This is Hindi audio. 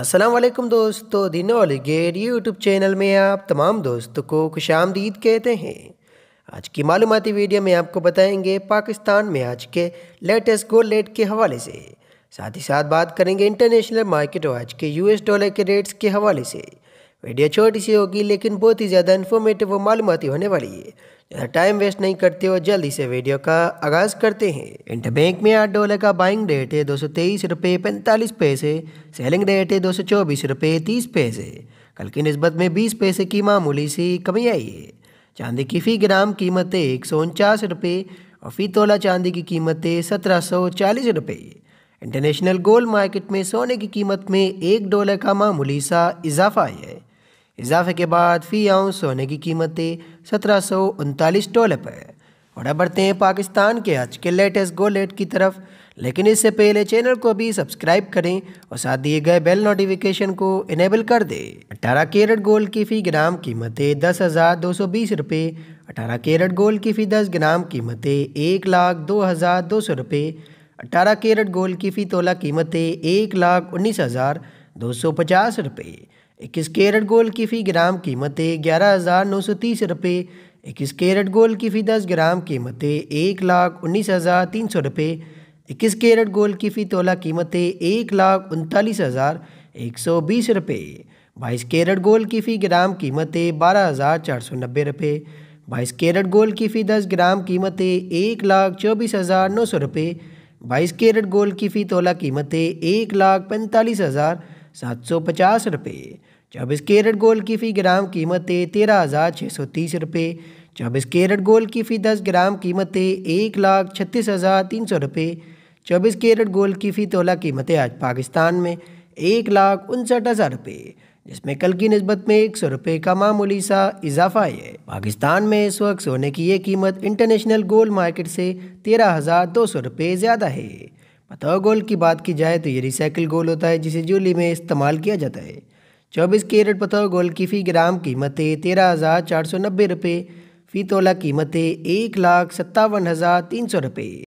अस्सलाम वालेकुम दोस्तों दिनोल गेर यूट्यूब चैनल में आप तमाम दोस्तों को खुश आमदीद कहते हैं आज की मालूमती वीडियो में आपको बताएंगे पाकिस्तान में आज के लेटेस्ट गोल्ड रेट के हवाले से साथ ही साथ बात करेंगे इंटरनेशनल मार्केट और आज के यूएस डॉलर के रेट्स के हवाले से वीडियो छोटी सी होगी लेकिन बहुत ही ज़्यादा इन्फॉर्मेटिव और मालूमती होने वाली है ज़्यादा टाइम वेस्ट नहीं करते हो जल्दी से वीडियो का आगाज़ करते हैं इंटर बैंक में आठ डॉलर का बाइंग रेट है दो सौ तेईस रुपये पैंतालीस पैसे सेलिंग रेट है दो सौ चौबीस रुपये तीस पैसे कल की नस्बत में बीस पैसे की मामूली सी कमी आई है चांदी की फ़ी ग्राम कीमत है एक सौ उनचास रुपये और फ़ी तोला चांदी की कीमत है सत्रह सौ चालीस रुपये इंटरनेशनल गोल्ड मार्केट में सोने की कीमत में एक डॉलर का मामूली सा इजाफा है इजाफे के बाद फ़ी आउं सोने की कीमतें सत्रह सौ उनतालीस डॉलर पर और बढ़ते हैं पाकिस्तान के आज के लेटेस्ट गोलेट की तरफ लेकिन इससे पहले चैनल को भी सब्सक्राइब करें और साथ दिए गए बेल नोटिफिकेशन को इनेबल कर दें अठारह कैरेट गोल्ड की फ़ी ग्राम कीमतें दस हज़ार दो सौ बीस रुपये अठारह कैरेट गोल्ड की फ़ी दस ग्राम कीमतें एक लाख दो हज़ार दो सौ रुपये अठारह कैरेट गोल्ड की फ़ी तोला कीमतें एक लाख उन्नीस हज़ार दो सौ पचास रुपये इक्कीस कैरेट गोल्ड की फ़ी ग्राम कीमतें ग्यारह हज़ार नौ सौ तीस रुपये इक्कीस कैरेट गोल्ड की फ़ी दस ग्राम कीमतें एक लाख उन्नीस हज़ार तीन सौ रुपये इक्कीस कैरेट गोल्ड की फ़ी तोला कीमतें एक लाख उनतालीस हज़ार एक सौ बीस रुपये बाईस कैरेट गोल्ड की फ़ी ग्राम कीमतें बारह हज़ार चार सौ नब्बे रुपये बाईस कैरेट गोल्ड की फ़ी दस ग्राम कीमतें एक लाख चौबीस हज़ार नौ सौ रुपये बाईस कैरेट गोल्ड की फ़ी तोला कीमतें एक लाख पैंतालीस हज़ार सात सौ पचास रुपये चौबीस कैरेट गोल्ड की फ़ी ग्राम कीमत है तेरह हज़ार छः सौ तीस रुपये चौबीस कैरेट गोल्ड की फ़ी दस ग्राम कीमत है एक लाख छत्तीस हज़ार तीन सौ रुपये चौबीस कैरेट गोल्ड की फ़ी तोला कीमत है आज पाकिस्तान में एक लाख उनसठ हज़ार रुपये जिसमें कल की नस्बत में एक सौ रुपये का मामूली सा इजाफा है पाकिस्तान में इस वक्त सोने की ये कीमत इंटरनेशनल गोल्ड मार्केट से तेरह हज़ार दो सौ रुपये ज़्यादा है बता गोल की बात की जाए तो ये रिसाइकिल गोल होता है जिसे जूली में इस्तेमाल किया जाता है चौबीस कैरेट पथाओ गोल की फ़ी ग्राम कीमतें तेरह हज़ार चार सौ नब्बे रुपये फ़ी तोला कीमतें एक लाख सत्तावन हज़ार तीन सौ रुपये